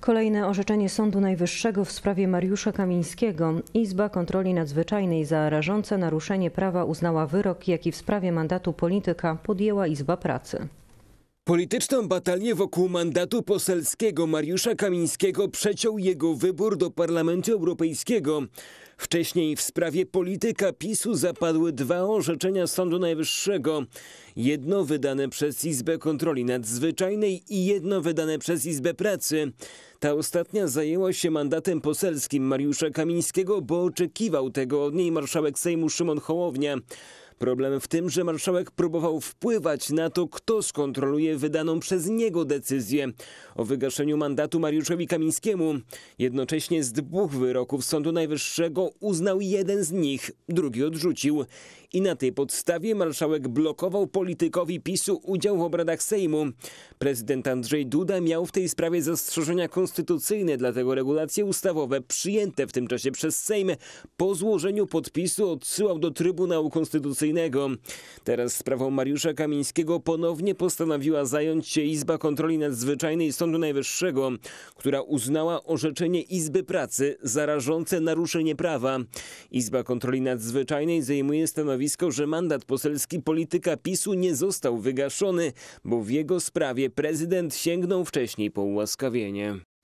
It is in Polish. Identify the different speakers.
Speaker 1: Kolejne orzeczenie Sądu Najwyższego w sprawie Mariusza Kamińskiego. Izba Kontroli Nadzwyczajnej za rażące naruszenie prawa uznała wyrok, jaki w sprawie mandatu polityka podjęła Izba Pracy.
Speaker 2: Polityczną batalię wokół mandatu poselskiego Mariusza Kamińskiego przeciął jego wybór do Parlamentu Europejskiego. Wcześniej w sprawie polityka PiSu zapadły dwa orzeczenia Sądu Najwyższego. Jedno wydane przez Izbę Kontroli Nadzwyczajnej i jedno wydane przez Izbę Pracy. Ta ostatnia zajęła się mandatem poselskim Mariusza Kamińskiego, bo oczekiwał tego od niej marszałek Sejmu Szymon Hołownia. Problem w tym, że marszałek próbował wpływać na to, kto skontroluje wydaną przez niego decyzję o wygaszeniu mandatu Mariuszowi Kamińskiemu. Jednocześnie z dwóch wyroków Sądu Najwyższego uznał jeden z nich, drugi odrzucił. I na tej podstawie marszałek blokował politykowi PiSu udział w obradach Sejmu. Prezydent Andrzej Duda miał w tej sprawie zastrzeżenia konstytucyjne, dlatego regulacje ustawowe przyjęte w tym czasie przez Sejm po złożeniu podpisu odsyłał do Trybunału Konstytucyjnego Konstytucyjnego. Teraz sprawą Mariusza Kamińskiego ponownie postanowiła zająć się Izba Kontroli Nadzwyczajnej Sądu Najwyższego, która uznała orzeczenie Izby Pracy za rażące naruszenie prawa. Izba Kontroli Nadzwyczajnej zajmuje stanowisko, że mandat poselski polityka PiSu nie został wygaszony, bo w jego sprawie prezydent sięgnął wcześniej po ułaskawienie.